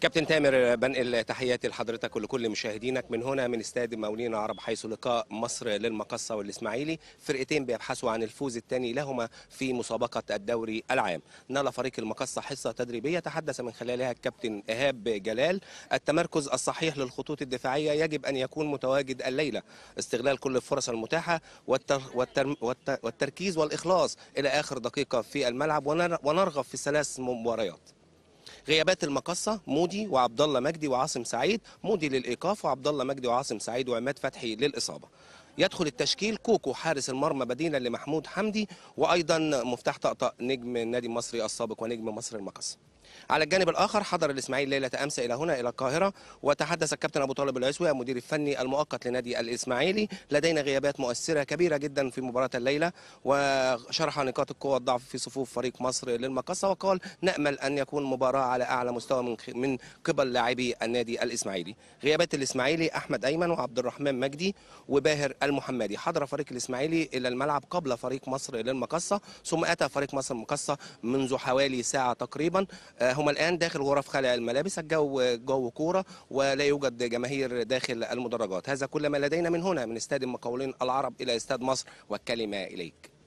كابتن تامر بنقل تحياتي لحضرتك ولكل مشاهدينك من هنا من استاد مولين العرب حيث لقاء مصر للمقصة والإسماعيلي فرقتين بيبحثوا عن الفوز الثاني لهما في مسابقة الدوري العام نال فريق المقصة حصة تدريبية تحدث من خلالها الكابتن إيهاب جلال التمركز الصحيح للخطوط الدفاعية يجب أن يكون متواجد الليلة استغلال كل الفرص المتاحة والتر... والتر... والتر... والتركيز والإخلاص إلى آخر دقيقة في الملعب ونرغب في ثلاث مباريات غيابات المقصه مودي وعبد الله مجدي وعاصم سعيد مودي للايقاف وعبد الله مجدي وعاصم سعيد وعماد فتحي للاصابه يدخل التشكيل كوكو حارس المرمى بديلا لمحمود حمدي وايضا مفتاح طقطق نجم النادي المصري السابق ونجم مصر المقصه على الجانب الاخر حضر الاسماعيلي ليله امس الى هنا الى القاهره وتحدث الكابتن ابو طالب العسوي المدير الفني المؤقت لنادي الاسماعيلي لدينا غيابات مؤثره كبيره جدا في مباراه الليله وشرح نقاط القوه والضعف في صفوف فريق مصر للمقصه وقال نامل ان يكون مباراه على اعلى مستوى من من قبل لاعبي النادي الاسماعيلي غيابات الاسماعيلي احمد ايمن وعبد الرحمن مجدي وباهر المحمدي حضر فريق الاسماعيلي الى الملعب قبل فريق مصر للمقصه ثم اتى فريق مصر المقصه منذ حوالي ساعه تقريبا آه، هم الان داخل غرف خلع الملابس الجو جو كوره ولا يوجد جماهير داخل المدرجات هذا كل ما لدينا من هنا من استاد المقاولين العرب الى استاد مصر والكلمه اليك